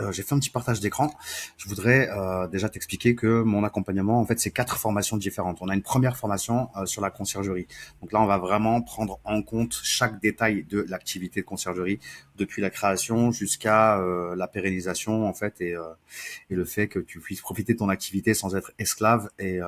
Euh, j'ai fait un petit partage d'écran. Je voudrais euh, déjà t'expliquer que mon accompagnement, en fait, c'est quatre formations différentes. On a une première formation euh, sur la conciergerie. Donc là, on va vraiment prendre en compte chaque détail de l'activité de conciergerie, depuis la création jusqu'à euh, la pérennisation, en fait, et, et, le fait que tu puisses profiter de ton activité sans être esclave et,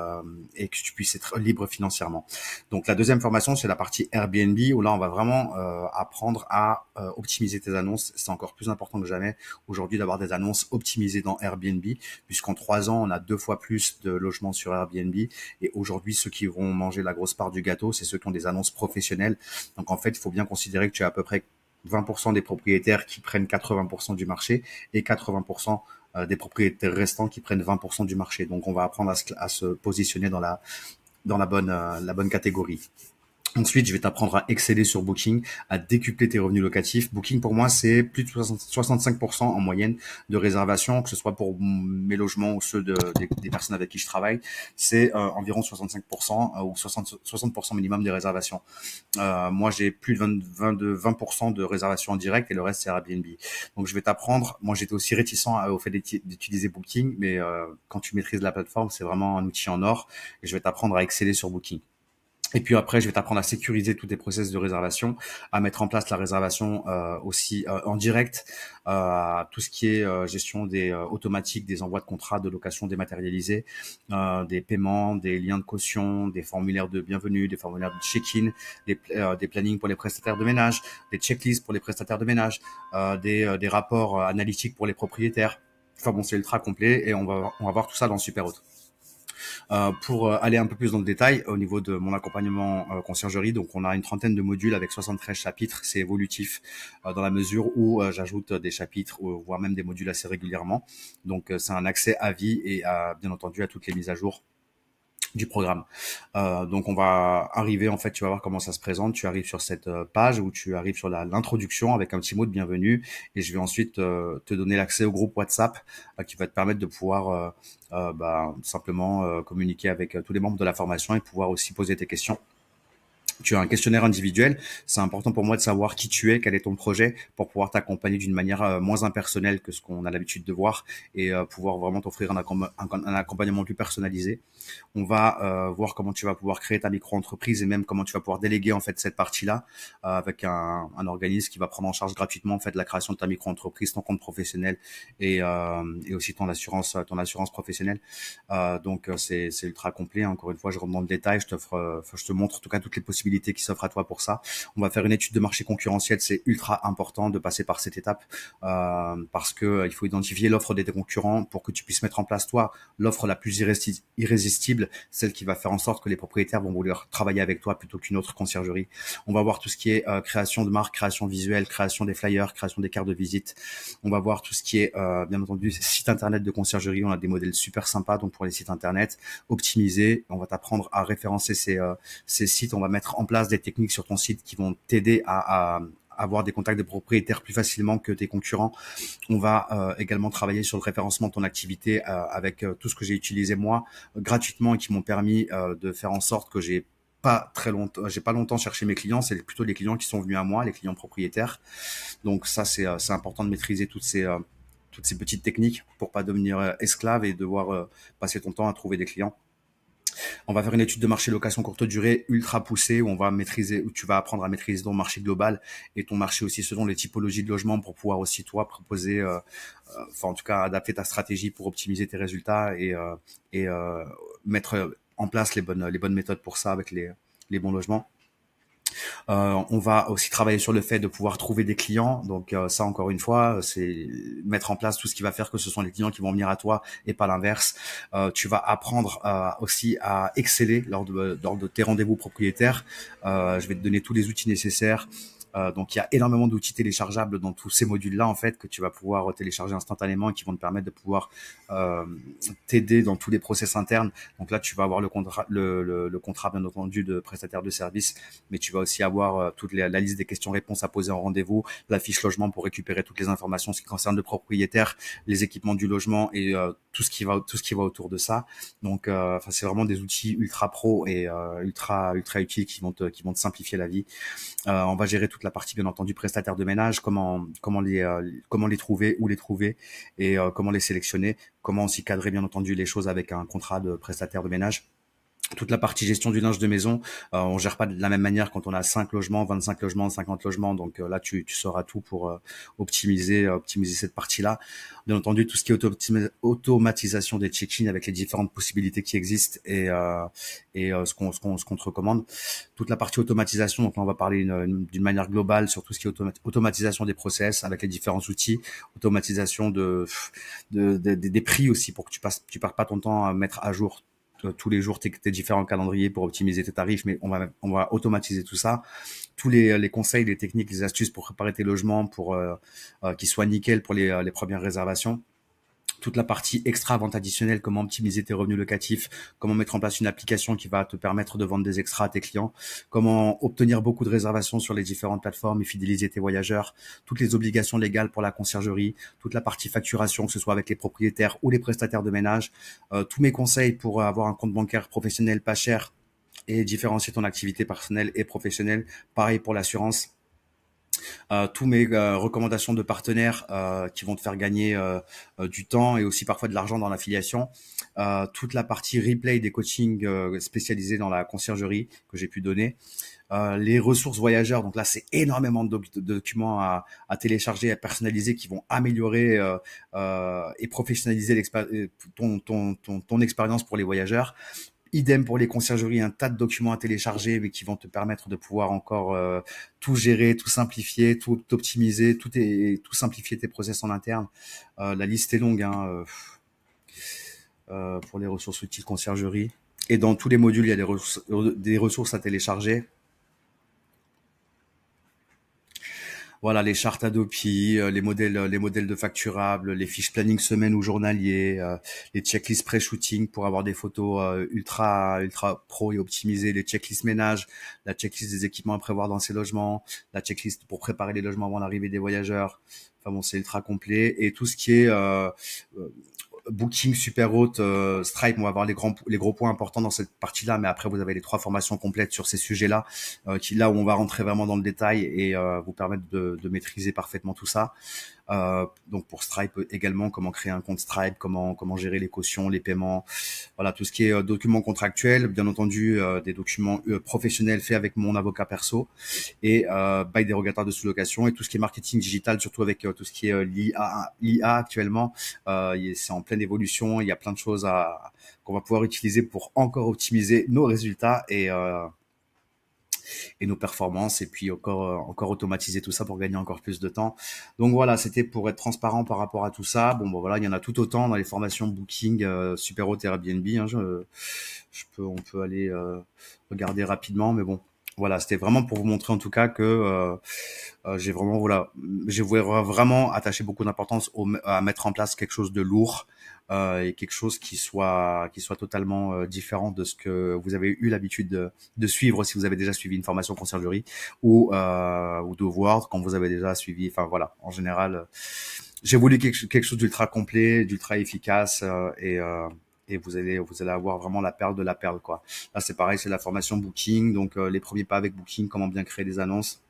et que tu puisses être libre financièrement. Donc la deuxième formation, c'est la partie Airbnb, où là, on va vraiment apprendre à optimiser tes annonces. C'est encore plus important que jamais aujourd'hui d'avoir des annonces optimisées dans Airbnb, puisqu'en trois ans, on a deux fois plus de logements sur Airbnb. Et aujourd'hui, ceux qui vont manger la grosse part du gâteau, c'est ceux qui ont des annonces professionnelles. Donc en fait, il faut bien considérer que tu as à peu près 20% des propriétaires qui prennent 80% du marché et 80% euh, des propriétaires restants qui prennent 20% du marché. Donc on va apprendre à se, positionner dans dans la bonne euh, catégorie. Ensuite, je vais t'apprendre à exceller sur Booking, à décupler tes revenus locatifs. Booking, pour moi, c'est plus de 65% en moyenne de réservations, que ce soit pour mes logements ou ceux des, personnes avec qui je travaille. C'est euh, environ 65% euh, ou 60%, minimum des réservations. Euh, moi, j'ai plus de 20, de 20 de réservations en direct et le reste, c'est Airbnb. Donc, je vais t'apprendre. Moi, j'étais aussi réticent au fait d'utiliser Booking, mais quand tu maîtrises la plateforme, c'est vraiment un outil en or et je vais t'apprendre à exceller sur Booking. Et puis après, je vais t'apprendre à sécuriser tous tes process de réservation, à mettre en place la réservation euh, aussi euh, en direct, euh, tout ce qui est gestion des automatiques, des envois de contrats, de location dématérialisée, des paiements, des liens de caution, des formulaires de bienvenue, des formulaires de check-in, des, des plannings pour les prestataires de ménage, des checklists pour les prestataires de ménage, des, rapports analytiques pour les propriétaires. Enfin bon, c'est ultra complet et on va on va voir tout ça dans Super euh, pour euh, aller un peu plus dans le détail, au niveau de mon accompagnement euh, conciergerie, donc on a une trentaine de modules avec 73 chapitres. C'est évolutif dans la mesure où j'ajoute des chapitres, voire même des modules assez régulièrement. Donc c'est un accès à vie et à, bien entendu à toutes les mises à jour du programme. Euh, donc on va arriver en fait, tu vas voir comment ça se présente. Tu arrives sur cette euh, page où tu arrives sur l'introduction avec un petit mot de bienvenue et je vais ensuite euh, te donner l'accès au groupe WhatsApp qui va te permettre de pouvoir bah, simplement communiquer avec tous les membres de la formation et pouvoir aussi poser tes questions tu as un questionnaire individuel. C'est important pour moi de savoir qui tu es, quel est ton projet, pour pouvoir t'accompagner d'une manière euh, moins impersonnelle que ce qu'on a l'habitude de voir et euh, pouvoir vraiment t'offrir un, accompagnement plus personnalisé. On va euh, voir comment tu vas pouvoir créer ta micro-entreprise et même comment tu vas pouvoir déléguer en fait cette partie-là avec un, organisme qui va prendre en charge gratuitement en fait la création de ta micro-entreprise, ton compte professionnel et, et, aussi ton assurance, ton assurance professionnelle. donc c'est ultra complet. Encore une fois, je remonte le détail, je je te montre en tout cas toutes les possibilités qui s'offre à toi pour ça. On va faire une étude de marché concurrentiel, c'est ultra important de passer par cette étape euh, parce que euh, il faut identifier l'offre des concurrents pour que tu puisses mettre en place toi l'offre la plus irrésistible, celle qui va faire en sorte que les propriétaires vont vouloir travailler avec toi plutôt qu'une autre conciergerie. On va voir tout ce qui est euh, création de marque, création visuelle, création des flyers, création des cartes de visite. On va voir tout ce qui est bien entendu site internet de conciergerie. On a des modèles super sympas donc pour les sites internet optimisés. On va t'apprendre à référencer ces, ces sites. On va mettre en place des techniques sur ton site qui vont t'aider à, avoir des contacts de propriétaires plus facilement que tes concurrents. On va euh, également travailler sur le référencement de ton activité euh, avec euh, tout ce que j'ai utilisé moi gratuitement et qui m'ont permis de faire en sorte que j'ai pas très longtemps, j'ai pas longtemps cherché mes clients, c'est plutôt les clients qui sont venus à moi, les clients propriétaires. Donc ça c'est important de maîtriser toutes ces toutes ces petites techniques pour pas devenir esclave et devoir passer ton temps à trouver des clients on va faire une étude de marché location courte durée ultra poussée où on va maîtriser, où tu vas apprendre à maîtriser ton marché global et ton marché aussi selon les typologies de logements pour pouvoir aussi toi proposer, euh, euh, enfin en tout cas adapter ta stratégie pour optimiser tes résultats et, euh, et mettre en place les bonnes les bonnes méthodes pour ça avec les les bons logements. Euh, on va aussi travailler sur le fait de pouvoir trouver des clients. Donc euh, ça, encore une fois, euh, c'est mettre en place tout ce qui va faire que ce sont les clients qui vont venir à toi et pas l'inverse. tu vas apprendre aussi à exceller lors de, de tes rendez-vous propriétaires. je vais te donner tous les outils nécessaires. Euh, donc il y a énormément d'outils téléchargeables dans tous ces modules-là en fait que tu vas pouvoir télécharger instantanément et qui vont te permettre de pouvoir euh, t'aider dans tous les process internes. Donc là tu vas avoir le contrat, le, le, contrat bien entendu de prestataire de service, mais tu vas aussi avoir euh, toute la liste des questions-réponses à poser en rendez-vous, la fiche logement pour récupérer toutes les informations ce qui concerne le propriétaire, les équipements du logement et euh, tout ce qui va tout ce qui va autour de ça. Donc euh, enfin c'est vraiment des outils ultra pro et ultra ultra utiles qui vont te, qui vont te simplifier la vie. on va gérer toutes la partie bien entendu prestataire de ménage, comment comment les euh, comment les trouver, où les trouver et euh, comment les sélectionner, comment s'y cadrer bien entendu les choses avec un contrat de prestataire de ménage toute la partie gestion du linge de maison, euh, on gère pas de la même manière quand on a 5 logements, 25 logements, 50 logements. Donc euh, là, tu, tu sauras tout pour euh, optimiser euh, optimiser cette partie-là. Bien entendu, tout ce qui est automatisation des check ins avec les différentes possibilités qui existent et, et ce qu'on ce qu'on te recommande. Toute la partie automatisation, donc là, on va parler d'une manière globale sur tout ce qui est automatisation des process avec les différents outils, automatisation de, des prix aussi pour que tu passes tu pars pas ton temps à mettre à jour euh, tous les jours tes, différents calendriers pour optimiser tes tarifs, mais on va, on va automatiser tout ça. Tous les, les conseils, les techniques, les astuces pour préparer tes logements, pour euh, euh qu'ils soient nickel pour les, euh, les premières réservations toute la partie extra vente additionnelle, comment optimiser tes revenus locatifs, comment mettre en place une application qui va te permettre de vendre des extras à tes clients, comment obtenir beaucoup de réservations sur les différentes plateformes et fidéliser tes voyageurs, toutes les obligations légales pour la conciergerie, toute la partie facturation, que ce soit avec les propriétaires ou les prestataires de ménage, euh, tous mes conseils pour avoir un compte bancaire professionnel pas cher et différencier ton activité personnelle et professionnelle, pareil pour l'assurance euh, tous mes euh, recommandations de partenaires euh, qui vont te faire gagner euh, du temps et aussi parfois de l'argent dans l'affiliation, toute la partie replay des coachings spécialisés dans la conciergerie que j'ai pu donner, les ressources voyageurs. Donc là, c'est énormément de, documents à, télécharger, à personnaliser, qui vont améliorer et professionnaliser ton expérience pour les voyageurs idem pour les conciergeries, un tas de documents à télécharger, mais qui vont te permettre de pouvoir encore euh, tout gérer, tout simplifier, tout optimiser, tout tout simplifier tes process en interne. Euh, la liste est longue hein, euh, pour les ressources utiles conciergerie. Et dans tous les modules, il y a des ressources à télécharger. voilà les chartes Adopi, euh, les modèles, euh, les modèles de facturables, les fiches planning semaine ou journalier, euh, les checklists pré-shooting pour avoir des photos ultra ultra pro et optimisées, les checklists ménage, la checklist des équipements à prévoir dans ces logements, la checklist pour préparer les logements avant l'arrivée des voyageurs. Enfin bon, c'est ultra complet et tout ce qui est Booking, super euh, Stripe va avoir les grands les gros points importants dans cette partie-là, mais après vous avez les trois formations complètes sur ces sujets-là, euh, qui là où on va rentrer vraiment dans le détail et euh, vous permettre de, de, maîtriser parfaitement tout ça. Euh, donc pour Stripe également, comment créer un compte Stripe, comment comment gérer les cautions, les paiements, voilà tout ce qui est euh, documents contractuels, bien entendu euh, des documents professionnels faits avec mon avocat perso et euh, bail dérogatoire de sous-location et tout ce qui est marketing digital, surtout avec tout ce qui est l'IA, l'IA actuellement, c'est en pleine évolution, il y a plein de choses à qu'on va pouvoir utiliser pour encore optimiser nos résultats et et nos performances et puis encore euh, encore automatiser tout ça pour gagner encore plus de temps. Donc voilà, c'était pour être transparent par rapport à tout ça. Bon, bon bah voilà, il y en a tout autant dans les formations Booking, euh, Superhot Airbnb. Hein, je, je peux, on peut aller euh, regarder rapidement, mais bon, voilà, c'était vraiment pour vous montrer en tout cas que euh, euh, j'ai vraiment voilà, j'ai vraiment attaché beaucoup d'importance à mettre en place quelque chose de lourd euh, et quelque chose qui soit qui soit totalement différent de ce que vous avez eu l'habitude de, suivre si vous avez déjà suivi une formation conciergerie ou ou de voir quand vous avez déjà suivi. Enfin voilà, en général, j'ai voulu quelque, chose d'ultra complet, d'ultra efficace et et vous allez vous allez avoir vraiment la perle de la perle quoi. Là c'est pareil, c'est la formation Booking, donc euh, les premiers pas avec Booking, comment bien créer des annonces.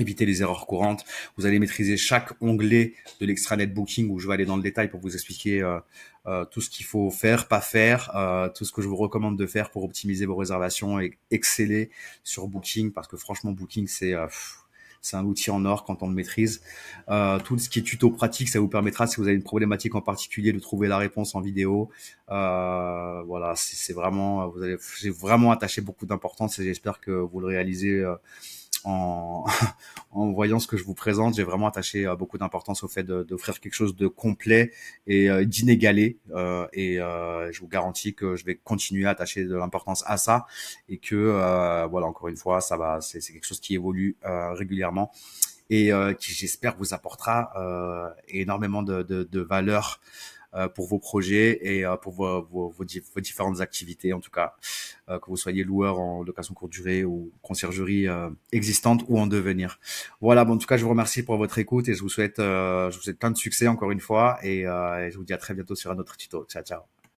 Éviter les erreurs courantes. Vous allez maîtriser chaque onglet de l'extranet booking où je vais aller dans le détail pour vous expliquer euh, euh, tout ce qu'il faut faire, pas faire, tout ce que je vous recommande de faire pour optimiser vos réservations et exceller sur booking parce que franchement booking c'est c'est un outil en or quand on le maîtrise. Euh, tout ce qui est tuto pratique, ça vous permettra, si vous avez une problématique en particulier, de trouver la réponse en vidéo. Euh, voilà, c'est vraiment, vous allez, j'ai vraiment attaché beaucoup d'importance et j'espère que vous le réalisez euh, en, en voyant ce que je vous présente, j'ai vraiment attaché euh, beaucoup d'importance au fait d'offrir quelque chose de complet et euh, d'inégalé. Euh, et je vous garantis que je vais continuer à attacher de l'importance à ça et que voilà encore une fois, ça va, c'est quelque chose qui évolue régulièrement et qui j'espère vous apportera énormément de, de, de valeur euh, pour vos projets et euh, pour vos, vos, vos, différentes activités, en tout cas, euh, que vous soyez loueur en location courte durée ou conciergerie existante ou en devenir. Voilà, bon, en tout cas, je vous remercie pour votre écoute et je vous souhaite, je vous souhaite plein de succès encore une fois et, et je vous dis à très bientôt sur un autre tuto. Ciao, ciao.